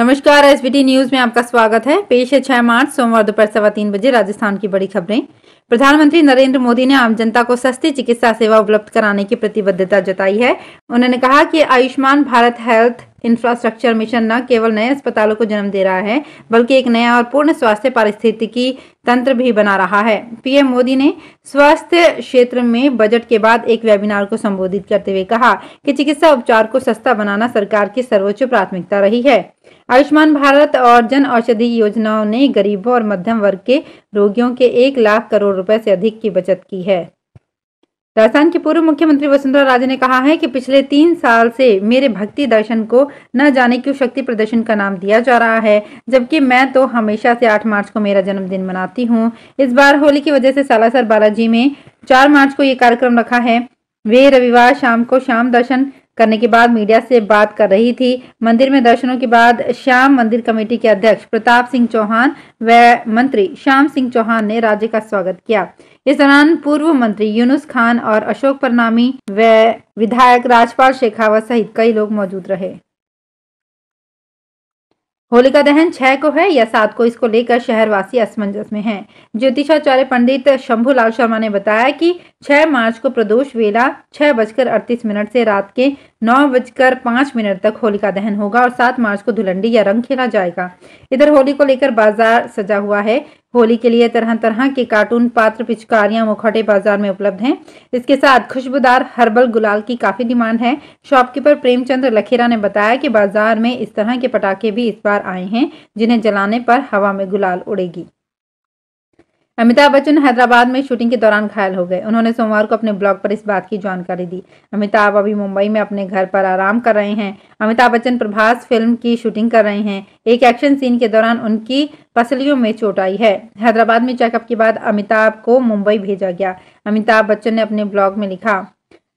नमस्कार S news में आपका स्वागत है पेश है छह मार्च सोमवार दोपहर सवा तीन बजे राजस्थान की बड़ी खबरें प्रधानमंत्री नरेंद्र मोदी ने आम जनता को सस्ती चिकित्सा सेवा उपलब्ध कराने की प्रतिबद्धता जताई है उन्होंने कहा कि Ayushman Bharat health infrastructure mission न केवल नए अस्पतालों को जन्म दे रहा है बल्कि एक नया और पूर्ण स्वास्थ्य पारिस्थितिकी तंत्र भी बना रहा है पीएम मोदी ने स्वास्थ्य क्षेत्र में बजट के बाद एक वेबिनार को संबोधित करते हुए कहा कि चिकित्सा उपचार को सस्ता बनाना सरकार की सर्वोच्च प्राथमिकता रही है आयुष्मान भारत और जन औषधि योजनाओं ने गरीबों और मध्यम वर्ग के रोगियों के एक लाख करोड़ रुपए से अधिक की बचत की है राजस्थान के पूर्व मुख्यमंत्री वसुंधरा राजे ने कहा है कि पिछले तीन साल से मेरे भक्ति दर्शन को न जाने क्यों शक्ति प्रदर्शन का नाम दिया जा रहा है जबकि मैं तो हमेशा से 8 मार्च को मेरा जन्मदिन मनाती हूँ इस बार होली की वजह से सालासर बालाजी में 4 मार्च को ये कार्यक्रम रखा है वे रविवार शाम को शाम दर्शन करने के बाद मीडिया से बात कर रही थी मंदिर में दर्शनों के बाद श्याम मंदिर कमेटी के अध्यक्ष प्रताप सिंह चौहान व मंत्री श्याम सिंह चौहान ने राज्य का स्वागत किया इस दौरान पूर्व मंत्री यूनुस खान और अशोक परनामी व विधायक राजपाल शेखावत सहित कई लोग मौजूद रहे होलिका दहन छह को है या सात को इसको लेकर शहरवासी असमंजस में हैं। ज्योतिषाचार्य पंडित शंभूलाल शर्मा ने बताया कि 6 मार्च को प्रदोष वेला छह बजकर अड़तीस मिनट से रात के नौ बजकर पांच मिनट तक होलिका दहन होगा और सात मार्च को धुलंडी या रंग खेला जाएगा इधर होली को लेकर बाजार सजा हुआ है होली के लिए तरह तरह के कार्टून पात्र पिचकारियां मुखौटे बाजार में उपलब्ध हैं इसके साथ खुशबूदार हर्बल गुलाल की काफी डिमांड है शॉपकीपर प्रेमचंद्र लखेरा ने बताया कि बाजार में इस तरह के पटाखे भी इस बार आए हैं जिन्हें जलाने पर हवा में गुलाल उड़ेगी अमिताभ बच्चन हैदराबाद में शूटिंग के दौरान घायल हो गए उन्होंने सोमवार को अपने ब्लॉग पर इस बात की जानकारी दी अमिताभ अभी मुंबई में अपने घर पर आराम कर रहे हैं अमिताभ बच्चन प्रभास फिल्म की शूटिंग कर रहे हैं एक एक्शन सीन के दौरान उनकी पसलियों में चोट आई है हैदराबाद में चेकअप के बाद अमिताभ को मुंबई भेजा गया अमिताभ बच्चन ने अपने ब्लॉग में लिखा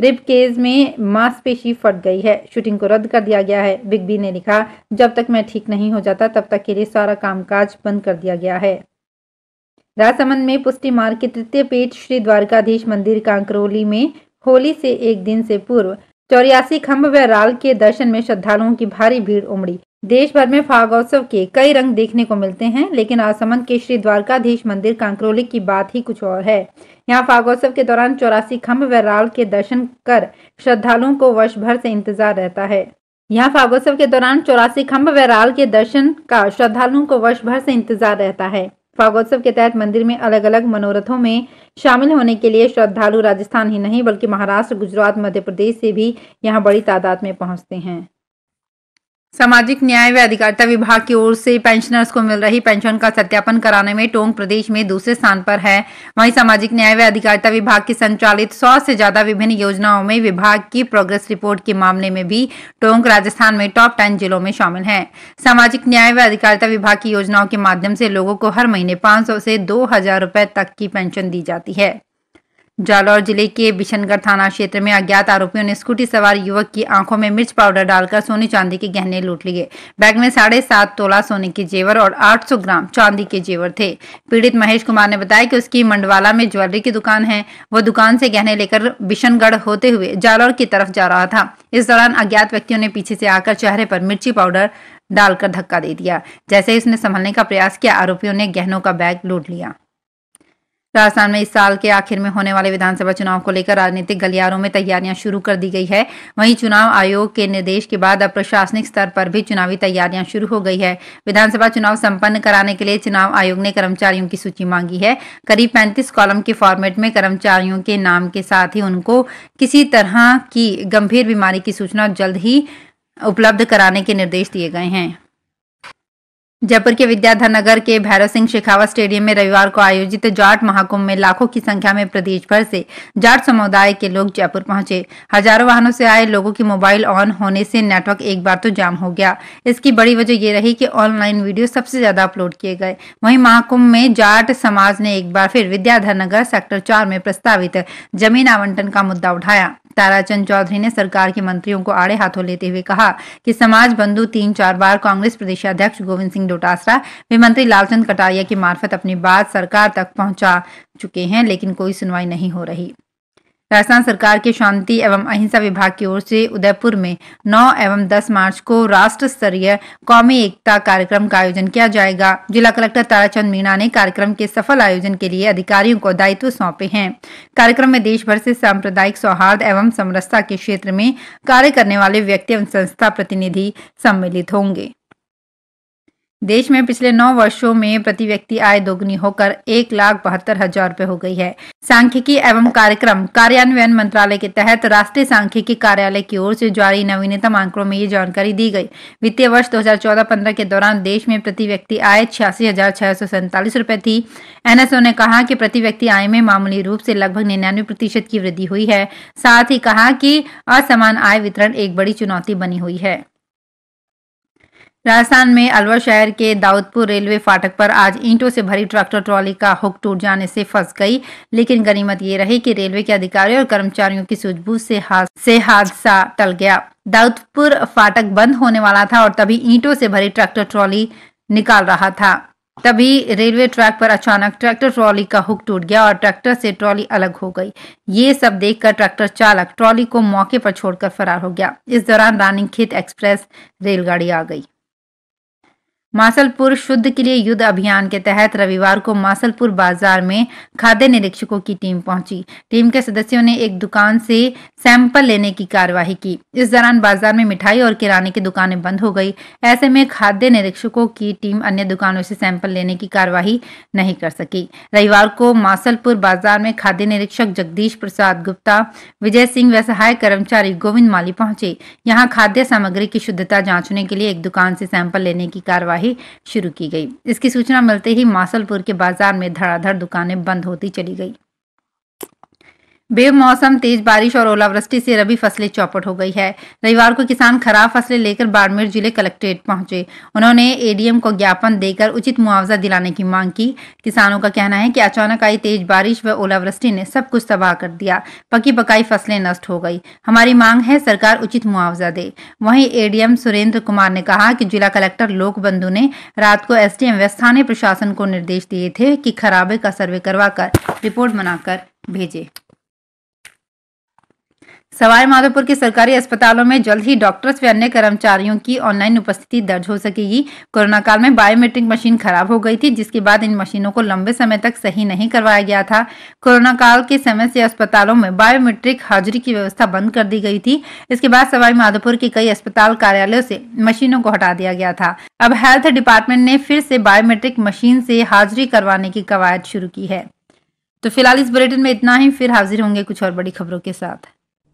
रिप केज में मांसपेशी फट गई है शूटिंग को रद्द कर दिया गया है बिग बी ने लिखा जब तक मैं ठीक नहीं हो जाता तब तक के लिए सारा कामकाज बंद कर दिया गया है राजसमंद में पुष्टि मार्ग के तृतीय पीठ श्री द्वारकाधीश मंदिर कांकरोली में होली से एक दिन से पूर्व चौरासी खम्भ व राल के दर्शन में श्रद्धालुओं की भारी भीड़ उमड़ी देश भर में फागोत्सव के कई रंग देखने को मिलते हैं लेकिन आसमंद के श्री द्वारकाधीश मंदिर कांकरोली की बात ही कुछ और है यहाँ फागोत्सव के दौरान चौरासी खम्भ व राल के दर्शन कर श्रद्धालुओं को वर्ष भर से इंतजार रहता है यहाँ फागोत्सव के दौरान चौरासी खम्भ व राल के दर्शन का श्रद्धालुओं को वर्ष भर से इंतजार रहता है फागोत्सव के तहत मंदिर में अलग अलग मनोरथों में शामिल होने के लिए श्रद्धालु राजस्थान ही नहीं बल्कि महाराष्ट्र गुजरात मध्य प्रदेश से भी यहाँ बड़ी तादाद में पहुँचते हैं सामाजिक न्याय व अधिकारिता विभाग की ओर से पेंशनर्स को मिल रही पेंशन का सत्यापन कराने में टोंक प्रदेश में दूसरे स्थान पर है वहीं सामाजिक न्याय व अधिकारिता विभाग की संचालित सौ से ज्यादा विभिन्न योजनाओं में विभाग की प्रोग्रेस रिपोर्ट के मामले में भी टोंक राजस्थान में टॉप टेन जिलों में शामिल है सामाजिक न्याय व अधिकारिता विभाग की योजनाओं के माध्यम से लोगों को हर महीने पाँच से दो हजार तक की पेंशन दी जाती है जालौर जिले के बिशनगढ़ थाना क्षेत्र में अज्ञात आरोपियों ने स्कूटी सवार युवक की आंखों में मिर्च पाउडर डालकर सोने चांदी के गहने लूट लिए बैग में साढ़े सात तोला सोने के जेवर और 800 ग्राम चांदी के जेवर थे पीड़ित महेश कुमार ने बताया कि उसकी मंडवाला में ज्वेलरी की दुकान है वो दुकान से गहने लेकर बिशनगढ़ होते हुए जालौर की तरफ जा रहा था इस दौरान अज्ञात व्यक्तियों ने पीछे से आकर चेहरे पर मिर्ची पाउडर डालकर धक्का दे दिया जैसे ही उसने संभलने का प्रयास किया आरोपियों ने गहनों का बैग लूट लिया राजस्थान में इस साल के आखिर में होने वाले विधानसभा चुनाव को लेकर राजनीतिक गलियारों में तैयारियां शुरू कर दी गई है वहीं चुनाव आयोग के निर्देश के बाद अब प्रशासनिक स्तर पर भी चुनावी तैयारियां शुरू हो गई है विधानसभा चुनाव संपन्न कराने के लिए चुनाव आयोग ने कर्मचारियों की सूची मांगी है करीब पैंतीस कॉलम के फॉर्मेट में कर्मचारियों के नाम के साथ ही उनको किसी तरह की गंभीर बीमारी की सूचना जल्द ही उपलब्ध कराने के निर्देश दिए गए हैं जयपुर के विद्याधर नगर के भैरव सिंह शेखावत स्टेडियम में रविवार को आयोजित जाट महाकुंभ में लाखों की संख्या में प्रदेश भर से जाट समुदाय के लोग जयपुर पहुंचे हजारों वाहनों से आए लोगों की मोबाइल ऑन होने से नेटवर्क एक बार तो जाम हो गया इसकी बड़ी वजह ये रही कि ऑनलाइन वीडियो सबसे ज्यादा अपलोड किए गए वही महाकुंभ में जाट समाज ने एक बार फिर विद्याधर नगर सेक्टर चार में प्रस्तावित जमीन आवंटन का मुद्दा उठाया ताराचंद चौधरी ने सरकार के मंत्रियों को आड़े हाथों लेते हुए कहा कि समाज बंधु तीन चार बार कांग्रेस प्रदेशाध्यक्ष गोविंद सिंह डोटासरा वे मंत्री लालचंद कटारिया के मार्फत अपनी बात सरकार तक पहुंचा चुके हैं लेकिन कोई सुनवाई नहीं हो रही राजस्थान सरकार के शांति एवं अहिंसा विभाग की ओर से उदयपुर में 9 एवं 10 मार्च को राष्ट्र स्तरीय कौमी एकता कार्यक्रम का आयोजन किया जाएगा जिला कलेक्टर ताराचंद मीणा ने कार्यक्रम के सफल आयोजन के लिए अधिकारियों को दायित्व सौंपे हैं कार्यक्रम में देश भर से सांप्रदायिक सौहार्द एवं समरसता के क्षेत्र में कार्य करने वाले व्यक्ति एवं संस्था प्रतिनिधि सम्मिलित होंगे देश में पिछले नौ वर्षों में प्रति व्यक्ति आय दोगुनी होकर एक लाख बहत्तर हजार रूपए हो गई है सांख्यिकी एवं कार्यक्रम कार्यान्वयन मंत्रालय के तहत राष्ट्रीय सांख्यिकी कार्यालय की ओर से जारी नवीनतम आंकड़ों में ये जानकारी दी गई वित्तीय वर्ष 2014-15 के दौरान देश में प्रति व्यक्ति आय छियासी हजार छह सौ सैंतालीस रूपए थी एनएसओ ने कहा की प्रति व्यक्ति आय में मामूली रूप से लगभग निन्यानवे प्रतिशत की वृद्धि हुई है साथ ही कहा की असमान आय वितरण एक बड़ी चुनौती बनी हुई है राजस्थान में अलवर शहर के दाऊदपुर रेलवे फाटक पर आज ईंटों से भरी ट्रैक्टर ट्रॉली का हुक टूट जाने से फंस गई लेकिन गनीमत ये रही कि रेलवे के अधिकारियों और कर्मचारियों की सूझबूझ से हाद से हादसा टल गया दाऊदपुर फाटक बंद होने वाला था और तभी ईंटों से भरी ट्रैक्टर ट्रॉली निकाल रहा था तभी रेलवे ट्रैक पर अचानक ट्रैक्टर ट्रॉली का हुक टूट गया और ट्रैक्टर से ट्रॉली अलग हो गई ये सब देखकर ट्रैक्टर चालक ट्रॉली को मौके पर छोड़कर फरार हो गया इस दौरान खेत एक्सप्रेस रेलगाड़ी आ गई मासलपुर शुद्ध के लिए युद्ध अभियान के तहत रविवार को मासलपुर बाजार में खाद्य निरीक्षकों की टीम पहुंची टीम के सदस्यों ने एक दुकान से सैंपल लेने की कार्यवाही की इस दौरान बाजार में मिठाई और किराने की दुकानें बंद हो गई ऐसे में खाद्य निरीक्षकों की टीम अन्य दुकानों से सैंपल लेने की कार्यवाही नहीं कर सकी रविवार को मासलपुर बाजार में खाद्य निरीक्षक जगदीश प्रसाद गुप्ता विजय सिंह व सहायक कर्मचारी गोविंद माली पहुंचे यहाँ खाद्य सामग्री की शुद्धता जांचने के लिए एक दुकान से सैंपल लेने की कार्यवाही आवाजाही शुरू की गई इसकी सूचना मिलते ही मासलपुर के बाजार में धड़ाधड़ दुकानें बंद होती चली गई बेमौसम तेज बारिश और ओलावृष्टि से रबी फसलें चौपट हो गई है रविवार को किसान खराब फसलें लेकर बाड़मेर जिले कलेक्ट्रेट पहुंचे उन्होंने एडीएम को ज्ञापन देकर उचित मुआवजा दिलाने की मांग की किसानों का कहना है कि अचानक आई तेज बारिश व ओलावृष्टि ने सब कुछ तबाह कर दिया पकी पकाई फसलें नष्ट हो गई हमारी मांग है सरकार उचित मुआवजा दे वही एडीएम सुरेंद्र कुमार ने कहा की जिला कलेक्टर लोक ने रात को एस व स्थानीय प्रशासन को निर्देश दिए थे की खराबे का सर्वे करवा रिपोर्ट बनाकर भेजे सवाई माधोपुर के सरकारी अस्पतालों में जल्द ही डॉक्टर्स व अन्य कर्मचारियों की ऑनलाइन उपस्थिति दर्ज हो सकेगी कोरोना काल में बायोमेट्रिक मशीन खराब हो गई थी जिसके बाद इन मशीनों को लंबे समय तक सही नहीं करवाया गया था कोरोना काल के समय से अस्पतालों में बायोमेट्रिक हाजिरी की व्यवस्था बंद कर दी गई थी इसके बाद सवाई माधोपुर के कई अस्पताल कार्यालयों से मशीनों को हटा दिया गया था अब हेल्थ डिपार्टमेंट ने फिर से बायोमेट्रिक मशीन से हाजिरी करवाने की कवायद शुरू की है तो फिलहाल इस बुलेटिन में इतना ही फिर हाजिर होंगे कुछ और बड़ी खबरों के साथ